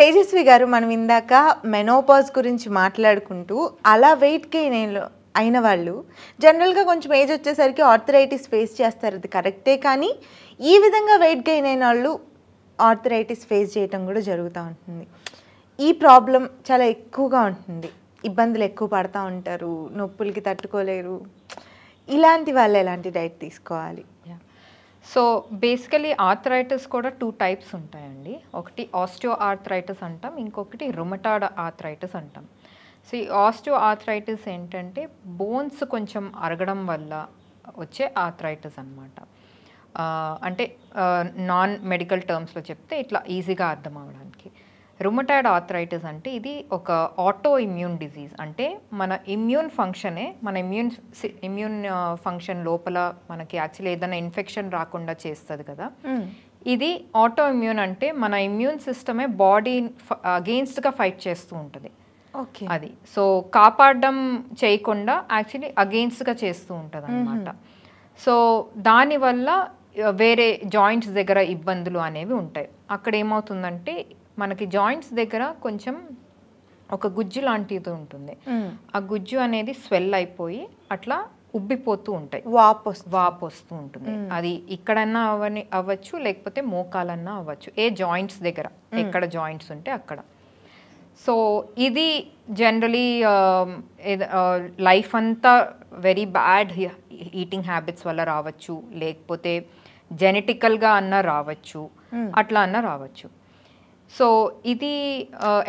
తేజస్వి గారు మనం ఇందాక మెనోపాజ్ గురించి మాట్లాడుకుంటూ అలా వెయిట్ గెయిన్ అయిన వాళ్ళు జనరల్గా కొంచెం ఏజ్ వచ్చేసరికి ఆర్థరైటిస్ ఫేస్ చేస్తారు అది కరెక్టే కానీ ఈ విధంగా వెయిట్ గెయిన్ అయిన వాళ్ళు ఆర్థరైటిస్ ఫేస్ చేయటం కూడా జరుగుతూ ఉంటుంది ఈ ప్రాబ్లం చాలా ఎక్కువగా ఉంటుంది ఇబ్బందులు ఎక్కువ పడుతూ ఉంటారు నొప్పులకి తట్టుకోలేరు ఇలాంటి వాళ్ళు ఎలాంటి డైట్ తీసుకోవాలి సో బేసికలీ ఆర్థరైటిస్ కూడా టూ టైప్స్ ఉంటాయండి ఒకటి ఆస్టియో ఆర్థరైటిస్ అంటాం ఇంకొకటి రుమటాడ ఆర్థరైటిస్ అంటాం సో ఈ ఆస్టియో ఆర్థరైటిస్ ఏంటంటే బోన్స్ కొంచెం అరగడం వల్ల వచ్చే ఆర్థరైటిస్ అనమాట అంటే నాన్ మెడికల్ టర్మ్స్లో చెప్తే ఇట్లా ఈజీగా అర్థం అవడానికి రుమటాయిడ్ ఆథరైటిస్ అంటే ఇది ఒక ఆటో ఇమ్యూన్ డిజీజ్ అంటే మన ఇమ్యూన్ ఫంక్షనే మన ఇమ్యూన్ ఇమ్యూన్ ఫంక్షన్ లోపల మనకి యాక్చువల్లీ ఏదైనా ఇన్ఫెక్షన్ రాకుండా చేస్తుంది కదా ఇది ఆటో ఇమ్యూన్ అంటే మన ఇమ్యూన్ సిస్టమే బాడీ అగెయిన్స్ట్గా ఫైట్ చేస్తూ ఉంటుంది ఓకే అది సో కాపాడడం చేయకుండా యాక్చువల్లీ అగెయిన్స్ట్గా చేస్తూ ఉంటుంది అనమాట సో దానివల్ల వేరే జాయింట్స్ దగ్గర ఇబ్బందులు అనేవి ఉంటాయి అక్కడ ఏమవుతుందంటే మనకి జాయింట్స్ దగ్గర కొంచెం ఒక గుజ్జు లాంటిది ఉంటుంది ఆ గుజ్జు అనేది స్వెల్ అయిపోయి అట్లా ఉబ్బిపోతూ ఉంటాయి వాపు వాపు వస్తూ ఉంటుంది అది ఇక్కడన్నా అవని అవ్వచ్చు లేకపోతే మోకాలన్నా అవ్వచ్చు ఏ జాయింట్స్ దగ్గర ఎక్కడ జాయింట్స్ ఉంటే అక్కడ సో ఇది జనరలీ లైఫ్ అంతా వెరీ బ్యాడ్ ఈటింగ్ హ్యాబిట్స్ వల్ల రావచ్చు లేకపోతే జెనెటికల్గా అన్న రావచ్చు అట్లా అన్న రావచ్చు సో ఇది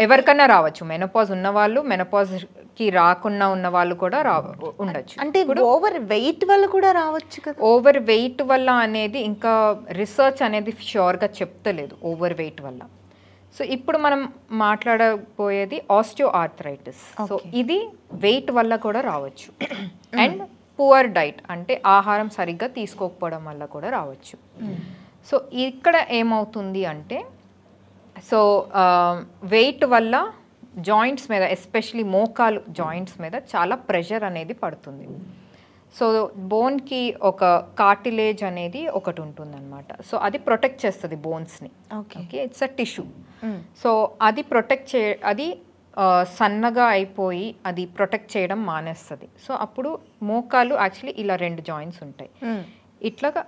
ఎవరికన్నా రావచ్చు మెనపాజ్ ఉన్న వాళ్ళు మెనపాజ్ కి రాకుండా ఉన్న వాళ్ళు కూడా రా ఉండొచ్చు అంటే ఇప్పుడు ఓవర్ వెయిట్ వల్ల కూడా రావచ్చు కదా ఓవర్ వెయిట్ వల్ల అనేది ఇంకా రీసెర్చ్ అనేది ష్యూర్గా చెప్తలేదు ఓవర్ వెయిట్ వల్ల సో ఇప్పుడు మనం మాట్లాడబోయేది ఆస్టియో ఆర్థరైటిస్ సో ఇది వెయిట్ వల్ల కూడా రావచ్చు అండ్ పువర్ డైట్ అంటే ఆహారం సరిగ్గా తీసుకోకపోవడం వల్ల కూడా రావచ్చు సో ఇక్కడ ఏమవుతుంది అంటే సో వెయిట్ um, వల్ల జాయింట్స్ మీద ఎస్పెషలీ మోకాలు జాయింట్స్ మీద చాలా ప్రెషర్ అనేది పడుతుంది సో బోన్కి ఒక కార్టిలేజ్ అనేది ఒకటి ఉంటుందన్నమాట సో అది ప్రొటెక్ట్ చేస్తుంది బోన్స్ని okay it's a tissue so అది ప్రొటెక్ట్ చే అది సన్నగా అయిపోయి అది ప్రొటెక్ట్ చేయడం మానేస్తుంది సో అప్పుడు మోకాలు యాక్చువల్లీ ఇలా రెండు జాయింట్స్ ఉంటాయి hmm. ఇట్లాగా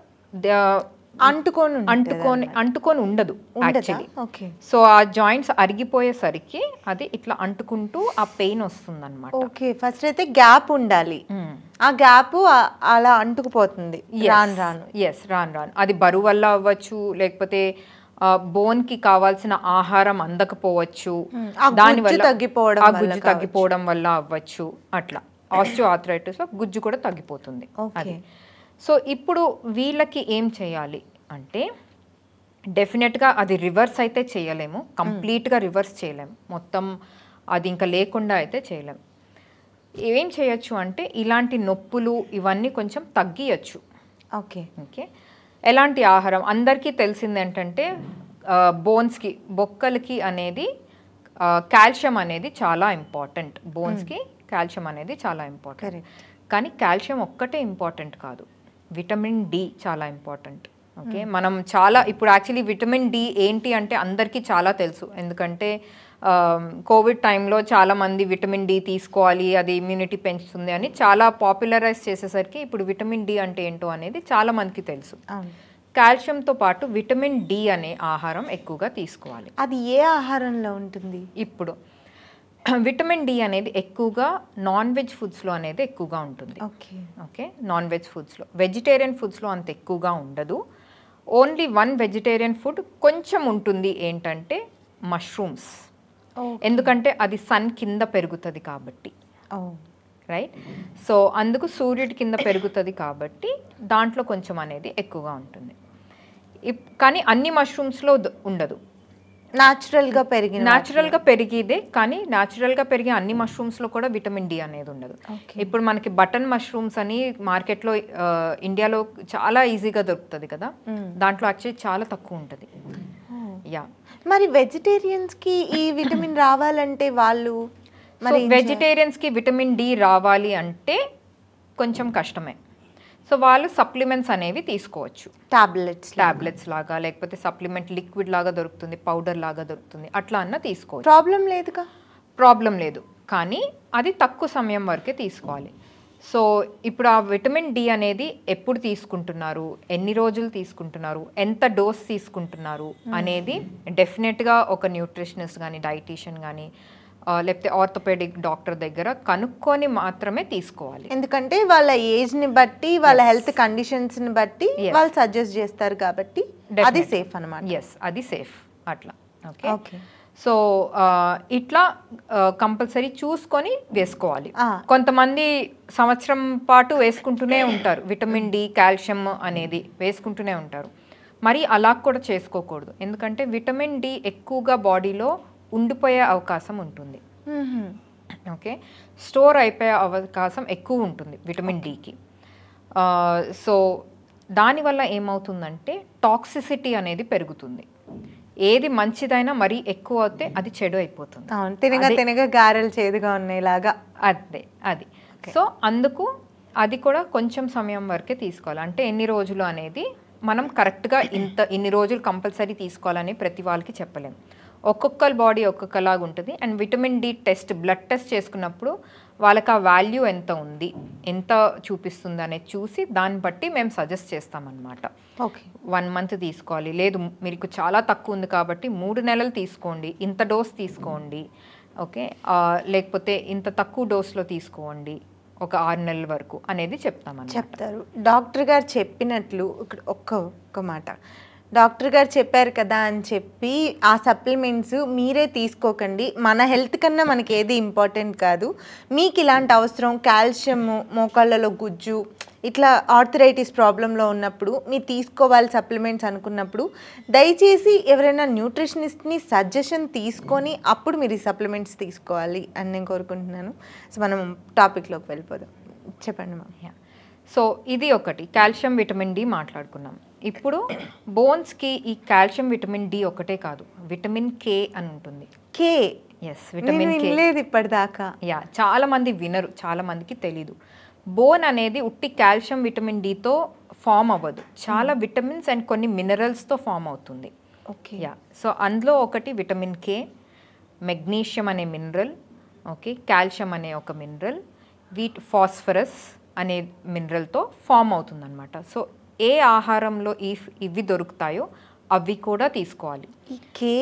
అంటుకొని అంటుకొని అంటుకొని ఉండదు యాక్చువల్లీ సో ఆ జాయింట్స్ అరిగిపోయేసరికి అది ఇట్లా అంటుకుంటూ ఆ పెయిన్ వస్తుంది అనమాట ఓకే ఫస్ట్ అయితే గ్యాప్ ఉండాలి ఆ గ్యాప్ అలా అంటుకుపోతుంది రాను రాను ఎస్ రాను రాను అది బరువు వల్ల అవ్వచ్చు లేకపోతే బోన్ కి కావాల్సిన ఆహారం అందకపోవచ్చు దానివల్ల తగ్గిపోవడం గుజ్జు తగ్గిపోవడం వల్ల అవ్వచ్చు అట్లా ఆస్టియో ఆథరైటిస్ గుజ్జు కూడా తగ్గిపోతుంది అది సో ఇప్పుడు వీళ్ళకి ఏం చేయాలి అంటే డెఫినెట్గా అది రివర్స్ అయితే చేయలేము కంప్లీట్గా రివర్స్ చేయలేము మొత్తం అది ఇంకా లేకుండా అయితే చేయలేము ఏం చేయొచ్చు అంటే ఇలాంటి నొప్పులు ఇవన్నీ కొంచెం తగ్గియచ్చు ఓకే ఓకే ఎలాంటి ఆహారం అందరికీ తెలిసింది ఏంటంటే బోన్స్కి బొక్కలకి అనేది కాల్షియం అనేది చాలా ఇంపార్టెంట్ బోన్స్కి కాల్షియం అనేది చాలా ఇంపార్టెంట్ కానీ కాల్షియం ఒక్కటే ఇంపార్టెంట్ కాదు విటమిన్ డి చాలా ఇంపార్టెంట్ ఓకే మనం చాలా ఇప్పుడు యాక్చువల్లీ విటమిన్ డి ఏంటి అంటే అందరికీ చాలా తెలుసు ఎందుకంటే కోవిడ్ టైంలో చాలామంది విటమిన్ డి తీసుకోవాలి అది ఇమ్యూనిటీ పెంచుతుంది అని చాలా పాపులరైజ్ చేసేసరికి ఇప్పుడు విటమిన్ డి అంటే ఏంటో అనేది చాలా మందికి తెలుసు కాల్షియంతో పాటు విటమిన్ డి అనే ఆహారం ఎక్కువగా తీసుకోవాలి అది ఏ ఆహారంలో ఉంటుంది ఇప్పుడు విటమిన్ డి అనేది ఎక్కువగా నాన్ వెజ్ ఫుడ్స్లో అనేది ఎక్కువగా ఉంటుంది ఓకే ఓకే నాన్ వెజ్ ఫుడ్స్లో వెజిటేరియన్ ఫుడ్స్లో అంత ఎక్కువగా ఉండదు ఓన్లీ వన్ వెజిటేరియన్ ఫుడ్ కొంచెం ఉంటుంది ఏంటంటే మష్రూమ్స్ ఎందుకంటే అది సన్ కింద పెరుగుతుంది కాబట్టి రైట్ సో అందుకు సూర్యుడి కింద పెరుగుతుంది కాబట్టి దాంట్లో కొంచెం అనేది ఎక్కువగా ఉంటుంది కానీ అన్ని మష్రూమ్స్లో ఉండదు న్యాచురల్గా పెరిగి న్యాచురల్గా పెరిగిదే కానీ న్యాచురల్గా పెరిగే అన్ని మష్రూమ్స్లో కూడా విటమిన్ డి అనేది ఉండదు ఇప్పుడు మనకి బటన్ మష్రూమ్స్ అని మార్కెట్లో ఇండియాలో చాలా ఈజీగా దొరుకుతుంది కదా hmm. దాంట్లో యాక్చువల్లీ చాలా తక్కువ ఉంటుంది యా hmm. మరి వెజిటేరియన్స్కి ఈ విటమిన్ రావాలంటే వాళ్ళు మరి వెజిటేరియన్స్కి విటమిన్ డి రావాలి అంటే కొంచెం కష్టమే సో వాళ్ళు సప్లిమెంట్స్ అనేవి తీసుకోవచ్చు టాబ్లెట్స్ టాబ్లెట్స్ లాగా లేకపోతే సప్లిమెంట్ లిక్విడ్ లాగా దొరుకుతుంది పౌడర్ లాగా దొరుకుతుంది అట్లా అన్న తీసుకోవచ్చు ప్రాబ్లం లేదుగా ప్రాబ్లం లేదు కానీ అది తక్కువ సమయం వరకే తీసుకోవాలి సో ఇప్పుడు ఆ విటమిన్ డి అనేది ఎప్పుడు తీసుకుంటున్నారు ఎన్ని రోజులు తీసుకుంటున్నారు ఎంత డోస్ తీసుకుంటున్నారు hmm. అనేది డెఫినెట్గా ఒక న్యూట్రిషనిస్ట్ కానీ డైటీషియన్ కానీ లేకపోతే ఆర్థోపెడిక్ డాక్టర్ దగ్గర కనుక్కొని మాత్రమే తీసుకోవాలి ఎందుకంటే వాళ్ళ ఏజ్ని బట్టి వాళ్ళ హెల్త్ కండిషన్స్ని బట్టి వాళ్ళు సజెస్ట్ చేస్తారు కాబట్టి అది సేఫ్ అనమాట ఎస్ అది సేఫ్ అట్లా ఓకే ఓకే సో ఇట్లా కంపల్సరీ చూసుకొని వేసుకోవాలి కొంతమంది సంవత్సరం పాటు వేసుకుంటూనే ఉంటారు విటమిన్ డి కాల్షియం అనేది వేసుకుంటూనే ఉంటారు మరి అలా కూడా చేసుకోకూడదు ఎందుకంటే విటమిన్ డి ఎక్కువగా బాడీలో ఉండిపోయే అవకాశం ఉంటుంది ఓకే స్టోర్ అయిపోయే అవకాశం ఎక్కువ ఉంటుంది విటమిన్ డికి సో దానివల్ల ఏమవుతుందంటే టాక్సిసిటీ అనేది పెరుగుతుంది ఏది మంచిదైనా మరీ ఎక్కువ అవుతే అది చెడు అయిపోతుంది తినగా తినగా గారెలు చేదుగా ఉన్నాయిలాగా అదే అది సో అందుకు అది కూడా కొంచెం సమయం వరకే తీసుకోవాలి అంటే ఎన్ని రోజులు అనేది మనం కరెక్ట్గా ఇంత ఇన్ని రోజులు కంపల్సరీ తీసుకోవాలని ప్రతి వాళ్ళకి చెప్పలేము ఒక్కొక్కరి బాడీ ఒక్కొక్కలాగా ఉంటుంది and vitamin D test blood test చేసుకున్నప్పుడు వాళ్ళకి ఆ వాల్యూ ఎంత ఉంది ఎంత చూపిస్తుంది అనేది చూసి దాన్ని బట్టి మేము సజెస్ట్ చేస్తామన్నమాట ఓకే వన్ మంత్ తీసుకోవాలి లేదు మీకు చాలా తక్కువ ఉంది కాబట్టి మూడు నెలలు తీసుకోండి ఇంత డోస్ తీసుకోండి ఓకే లేకపోతే ఇంత తక్కువ డోస్లో తీసుకోండి ఒక ఆరు నెలల వరకు అనేది చెప్తామని చెప్తారు డాక్టర్ గారు చెప్పినట్లు ఒక్క ఒక్క మాట డాక్టర్ గారు చెప్పారు కదా అని చెప్పి ఆ సప్లిమెంట్స్ మీరే తీసుకోకండి మన హెల్త్ కన్నా మనకి ఏది ఇంపార్టెంట్ కాదు మీకు ఇలాంటి అవసరం కాల్షియం మోకాళ్ళలో గుజ్జు ఇట్లా ఆర్థరైటిస్ ప్రాబ్లంలో ఉన్నప్పుడు మీరు తీసుకోవాలి సప్లిమెంట్స్ అనుకున్నప్పుడు దయచేసి ఎవరైనా న్యూట్రిషనిస్ట్ని సజెషన్ తీసుకొని అప్పుడు మీరు ఈ సప్లిమెంట్స్ తీసుకోవాలి అని నేను కోరుకుంటున్నాను సో మనం టాపిక్లోకి వెళ్ళిపోదాం చెప్పండి మా సో ఇది ఒకటి కాల్షియం విటమిన్ డి మాట్లాడుకున్నాం ఇప్పుడు బోన్స్కి ఈ కాల్షియం విటమిన్ డి ఒకటే కాదు విటమిన్ కే అని ఉంటుంది కే ఎస్ విటమిన్ లేదు ఇప్పటిదాకా యా చాలా మంది వినరు చాలా మందికి తెలీదు బోన్ అనేది ఉట్టి కాల్షియం విటమిన్ డితో ఫామ్ అవ్వదు చాలా విటమిన్స్ అండ్ కొన్ని మినరల్స్తో ఫామ్ అవుతుంది ఓకే యా సో అందులో ఒకటి విటమిన్ కే మెగ్నీషియం అనే మినరల్ ఓకే కాల్షియం అనే ఒక మినరల్ వీట్ ఫాస్ఫరస్ అనే మినరల్తో ఫామ్ అవుతుందన్నమాట సో ఏ ఆహారంలో ఈ ఇవి దొరుకుతాయో అవి కూడా తీసుకోవాలి ఏ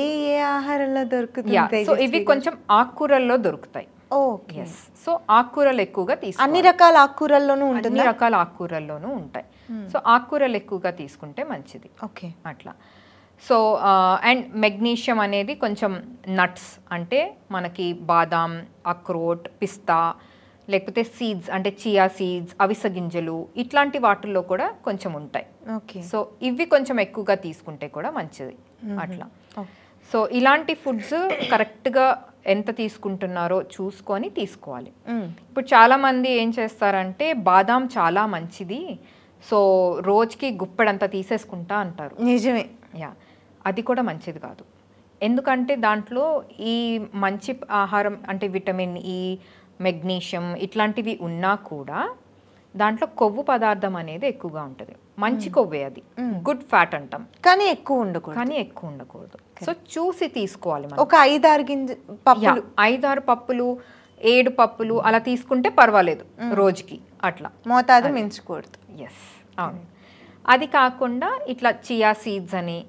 ఆహారంలో దొరుకుతాయి సో ఇవి కొంచెం ఆకుకూరల్లో దొరుకుతాయి ఓకే సో ఆకుకూరలు ఎక్కువగా తీసుకు అన్ని రకాల ఆకుకూరల్లోనూ ఉంటుంది అన్ని రకాల ఆకుకూరల్లోనూ ఉంటాయి సో ఆకుకూరలు ఎక్కువగా తీసుకుంటే మంచిది ఓకే అట్లా సో అండ్ మెగ్నీషియం అనేది కొంచెం నట్స్ అంటే మనకి బాదాం అక్రోట్ పిస్తా లేకపోతే సీడ్స్ అంటే చియా సీడ్స్ అవిస గింజలు ఇట్లాంటి వాటిల్లో కూడా కొంచెం ఉంటాయి ఓకే సో ఇవి కొంచెం ఎక్కువగా తీసుకుంటే కూడా మంచిది అట్లా సో ఇలాంటి ఫుడ్స్ కరెక్ట్గా ఎంత తీసుకుంటున్నారో చూసుకొని తీసుకోవాలి ఇప్పుడు చాలామంది ఏం చేస్తారంటే బాదాం చాలా మంచిది సో రోజుకి గుప్పెడంతా తీసేసుకుంటా అంటారు నిజమే యా అది కూడా మంచిది కాదు ఎందుకంటే దాంట్లో ఈ మంచి ఆహారం అంటే విటమిన్ ఈ మెగ్నీషియం ఇట్లాంటివి ఉన్నా కూడా దాంట్లో కొవ్వు పదార్థం అనేది ఎక్కువగా ఉంటుంది మంచి కొవ్వే అది గుడ్ ఫ్యాట్ అంటాం కానీ ఎక్కువ ఉండకూడదు కానీ ఎక్కువ ఉండకూడదు సో చూసి తీసుకోవాలి ఒక ఐదారు గింజ పప్పులు ఐదారు పప్పులు ఏడు పప్పులు అలా తీసుకుంటే పర్వాలేదు రోజుకి అట్లా మోతాదు మించకూడదు ఎస్ అవును అది కాకుండా ఇట్లా చియా సీడ్స్ అని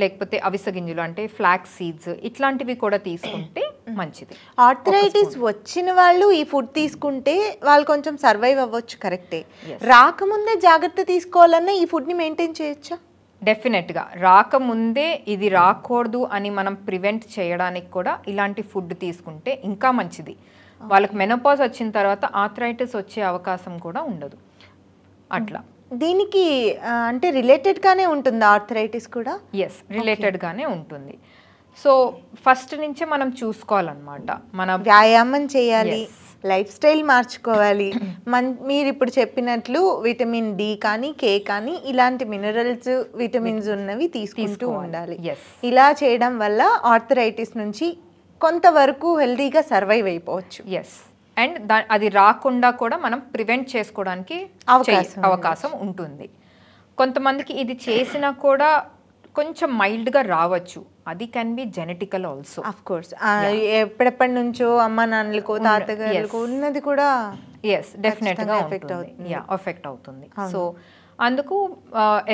లేకపోతే అవిస గింజలు అంటే ఫ్లాక్స్ సీడ్స్ ఇట్లాంటివి కూడా తీసుకుంటే మంచిది ఆర్థరైటిస్ వచ్చిన వాళ్ళు ఈ ఫుడ్ తీసుకుంటే వాళ్ళు కొంచెం సర్వైవ్ అవ్వచ్చు కరెక్టే రాకముందే జాగ్రత్త తీసుకోవాలన్నా ఈ ఫుడ్ని మెయింటైన్ చేయొచ్చా డెఫినెట్గా రాకముందే ఇది రాకూడదు అని మనం ప్రివెంట్ చేయడానికి కూడా ఇలాంటి ఫుడ్ తీసుకుంటే ఇంకా మంచిది వాళ్ళకి మెనోపాజ్ వచ్చిన తర్వాత ఆర్థరైటిస్ వచ్చే అవకాశం కూడా ఉండదు అట్లా దీనికి అంటే రిలేటెడ్గానే ఉంటుంది ఆర్థరైటిస్ కూడా ఎస్ రిలేటెడ్గానే ఉంటుంది సో ఫస్ట్ నుంచే మనం చూసుకోవాలన్నమాట మన వ్యాయామం చేయాలి లైఫ్ స్టైల్ మార్చుకోవాలి మన్ మీరు ఇప్పుడు చెప్పినట్లు విటమిన్ డి కానీ కే కానీ ఇలాంటి మినరల్స్ విటమిన్స్ ఉన్నవి తీసుకుంటూ ఉండాలి ఇలా చేయడం వల్ల ఆర్థరైటిస్ నుంచి కొంతవరకు హెల్దీగా సర్వైవ్ అయిపోవచ్చు ఎస్ అండ్ అది రాకుండా కూడా మనం ప్రివెంట్ చేసుకోవడానికి అవకాశం ఉంటుంది కొంతమందికి ఇది చేసినా కూడా కొంచెం మైల్డ్గా రావచ్చు అది can be genetical also of course ఎప్పటిప్పటి నుంచో అమ్మ నాన్నలకు తాతగారు ఉన్నది కూడా ఎస్ డెఫినెట్గా యా ఎఫెక్ట్ అవుతుంది సో అందుకు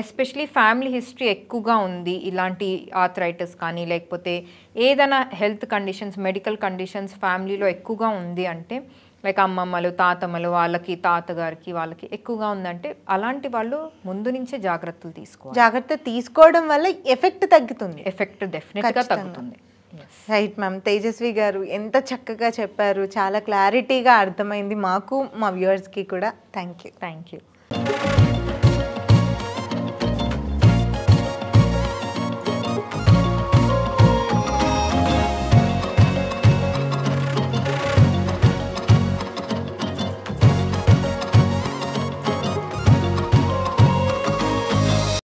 ఎస్పెషలీ ఫ్యామిలీ హిస్టరీ ఎక్కువగా ఉంది ఇలాంటి ఆథరైటిస్ కానీ లేకపోతే ఏదైనా హెల్త్ కండిషన్స్ మెడికల్ కండిషన్స్ ఫ్యామిలీలో ఎక్కువగా ఉంది అంటే లైక్ అమ్మమ్మలు తాతమ్మలు వాళ్ళకి తాతగారికి వాళ్ళకి ఎక్కువగా ఉందంటే అలాంటి వాళ్ళు ముందు నుంచే జాగ్రత్తలు తీసుకో జాగ్రత్త తీసుకోవడం వల్ల ఎఫెక్ట్ తగ్గుతుంది ఎఫెక్ట్ డెఫినెట్గా తగ్గుతుంది రైట్ మ్యామ్ తేజస్వి గారు ఎంత చక్కగా చెప్పారు చాలా క్లారిటీగా అర్థమైంది మాకు మా వ్యూవర్స్కి కూడా థ్యాంక్ యూ థ్యాంక్ యూ